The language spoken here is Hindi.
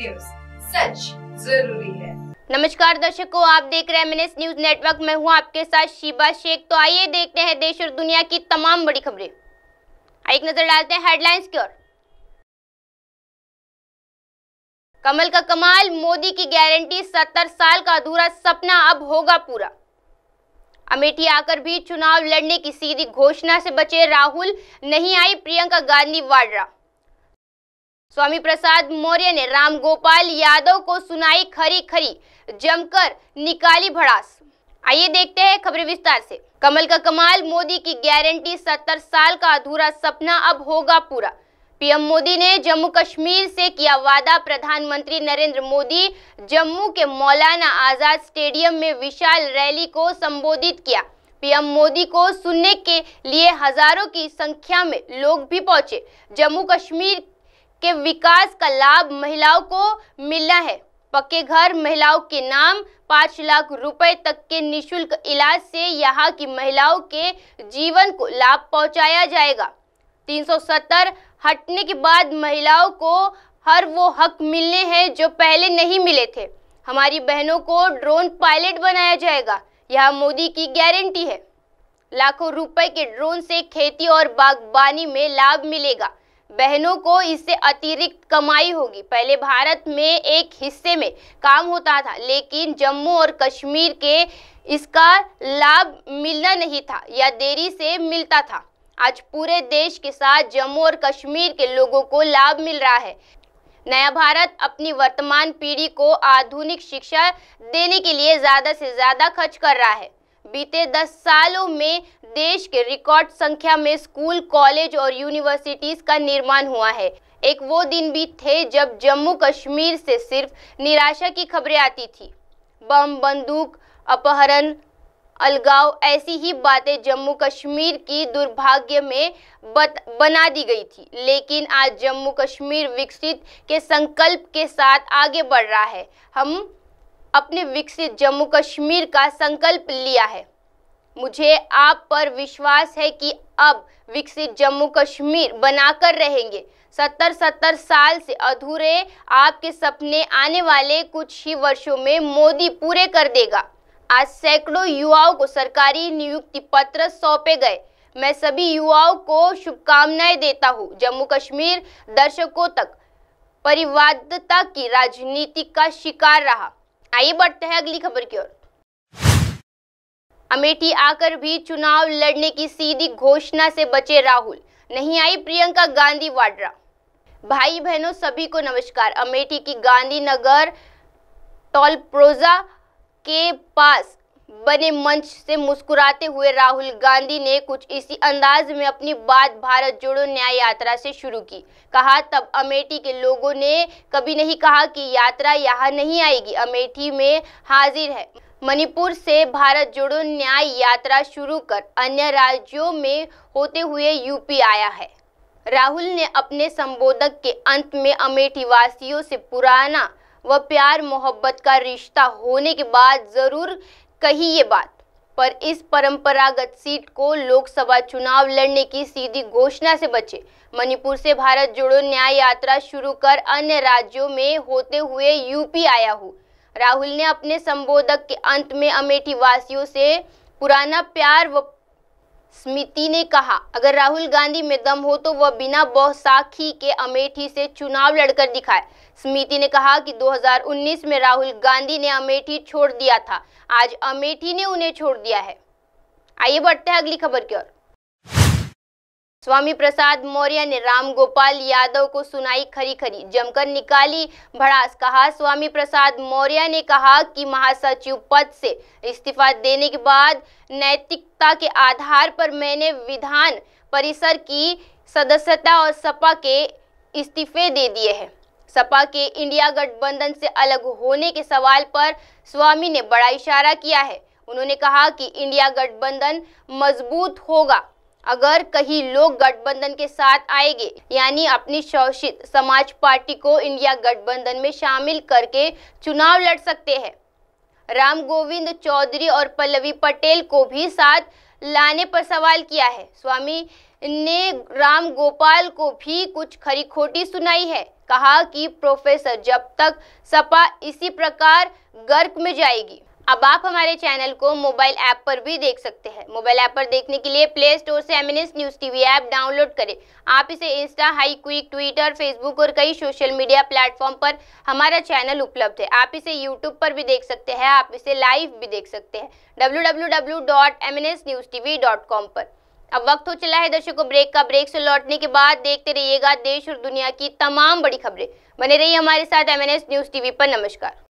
न्यूज सच जरूरी है नमस्कार दर्शकों आप देख रहे हैं मिनिस न्यूज नेटवर्क मैं हूं आपके साथ शिबा शेख तो आइए देखते हैं देश और दुनिया की तमाम बड़ी खबरें एक नजर डालते हैं हेडलाइंस की ओर कमल का कमाल मोदी की गारंटी सत्तर साल का अधूरा सपना अब होगा पूरा अमेठी आकर भी चुनाव लड़ने की सीधी घोषणा से बचे राहुल नहीं आई प्रियंका गांधी वाड्रा स्वामी प्रसाद मौर्य ने राम गोपाल यादव को सुनाई खरी खरी जमकर निकाली भड़ास आइए देखते हैं खबरें विस्तार से कमल का कमाल मोदी की गारंटी सत्तर साल का अधूरा सपना अब होगा पूरा पीएम मोदी ने जम्मू कश्मीर से किया वादा प्रधानमंत्री नरेंद्र मोदी जम्मू के मौलाना आजाद स्टेडियम में विशाल रैली को संबोधित किया पीएम मोदी को सुनने के लिए हजारों की संख्या में लोग भी पहुंचे जम्मू कश्मीर के विकास का लाभ महिलाओं को मिलना है पक्के घर महिलाओं के नाम पाँच लाख रुपए तक के निशुल्क इलाज से यहाँ की महिलाओं के जीवन को लाभ पहुँचाया जाएगा 370 हटने के बाद महिलाओं को हर वो हक मिलने हैं जो पहले नहीं मिले थे हमारी बहनों को ड्रोन पायलट बनाया जाएगा यह मोदी की गारंटी है लाखों रुपए के ड्रोन से खेती और बागबानी में लाभ मिलेगा बहनों को इससे अतिरिक्त कमाई होगी पहले भारत में एक हिस्से में काम होता था लेकिन जम्मू और कश्मीर के इसका लाभ मिलना नहीं था या देरी से मिलता था आज पूरे देश के साथ जम्मू और कश्मीर के लोगों को लाभ मिल रहा है नया भारत अपनी वर्तमान पीढ़ी को आधुनिक शिक्षा देने के लिए ज़्यादा से ज़्यादा खर्च कर रहा है बीते 10 सालों में देश के रिकॉर्ड संख्या में स्कूल कॉलेज और यूनिवर्सिटीज का निर्माण हुआ है एक वो दिन भी थे जब जम्मू कश्मीर से सिर्फ निराशा की खबरें आती थी बम बंदूक अपहरण अलगाव ऐसी ही बातें जम्मू कश्मीर की दुर्भाग्य में बत, बना दी गई थी लेकिन आज जम्मू कश्मीर विकसित के संकल्प के साथ आगे बढ़ रहा है हम अपने विकसित जम्मू कश्मीर का संकल्प लिया है मुझे आप पर विश्वास है कि अब विकसित जम्मू कश्मीर बनाकर रहेंगे सत्तर सत्तर साल से अधूरे आपके सपने आने वाले कुछ ही वर्षों में मोदी पूरे कर देगा आज सैकड़ों युवाओं को सरकारी नियुक्ति पत्र सौंपे गए मैं सभी युवाओं को शुभकामनाएं देता हूँ जम्मू कश्मीर दर्शकों तक परिवादता की राजनीति का शिकार रहा आइए बढ़ते हैं अगली खबर की ओर अमेठी आकर भी चुनाव लड़ने की सीधी घोषणा से बचे राहुल नहीं आई प्रियंका गांधी वाड्रा भाई बहनों सभी को नमस्कार अमेठी की गांधीनगर टोलप्रोजा के पास बने मंच से मुस्कुराते हुए राहुल गांधी ने कुछ इसी अंदाज में अपनी बात भारत जोड़ो न्याय यात्रा से शुरू की कहा तब अमेठी के लोगों ने कभी नहीं कहा कि यात्रा यहाँ नहीं आएगी अमेठी में हाजिर है मणिपुर से भारत जोड़ो न्याय यात्रा शुरू कर अन्य राज्यों में होते हुए यूपी आया है राहुल ने अपने संबोधन के अंत में अमेठी वासियों से पुराना व प्यार मोहब्बत का रिश्ता होने के बाद ज़रूर कही ये बात पर इस परंपरागत सीट को लोकसभा चुनाव लड़ने की सीधी घोषणा से बचे मणिपुर से भारत जोड़ो न्याय यात्रा शुरू कर अन्य राज्यों में होते हुए यूपी आया हूँ राहुल ने अपने संबोधक के अंत में अमेठी वासियों से पुराना प्यार व स्मिति ने कहा अगर राहुल गांधी में दम हो तो वह बिना बौसाखी के अमेठी से चुनाव लड़कर दिखाए स्मिति ने कहा कि 2019 में राहुल गांधी ने अमेठी छोड़ दिया था आज अमेठी ने उन्हें छोड़ दिया है आइए बढ़ते हैं अगली खबर की ओर स्वामी प्रसाद मौर्य ने राम गोपाल यादव को सुनाई खरी खरी जमकर निकाली भड़ास कहा स्वामी प्रसाद मौर्य ने कहा कि महासचिव पद से इस्तीफा देने के बाद नैतिकता के आधार पर मैंने विधान परिसर की सदस्यता और सपा के इस्तीफे दे दिए हैं सपा के इंडिया गठबंधन से अलग होने के सवाल पर स्वामी ने बड़ा इशारा किया है उन्होंने कहा कि इंडिया गठबंधन मजबूत होगा अगर कहीं लोग गठबंधन के साथ आएंगे यानी अपनी शोषित समाज पार्टी को इंडिया गठबंधन में शामिल करके चुनाव लड़ सकते हैं राम गोविंद चौधरी और पल्लवी पटेल को भी साथ लाने पर सवाल किया है स्वामी ने राम गोपाल को भी कुछ खरी खोटी सुनाई है कहा कि प्रोफेसर जब तक सपा इसी प्रकार गर्क में जाएगी अब आप हमारे चैनल को मोबाइल ऐप पर भी देख सकते हैं मोबाइल ऐप पर देखने के लिए प्ले स्टोर से Eminence news TV app download करें आप इसे इंस्टा हाई क्विक ट्विटर फेसबुक और कई सोशल मीडिया प्लेटफॉर्म पर हमारा चैनल उपलब्ध है आप इसे यूट्यूब पर भी देख सकते हैं आप इसे लाइव भी देख सकते हैं डब्ल्यू पर अब वक्त हो चला है दर्शकों ब्रेक का ब्रेक से लौटने के बाद देखते रहिएगा देश और दुनिया की तमाम बड़ी खबरें बने रहिए हमारे साथ एम न्यूज टीवी पर नमस्कार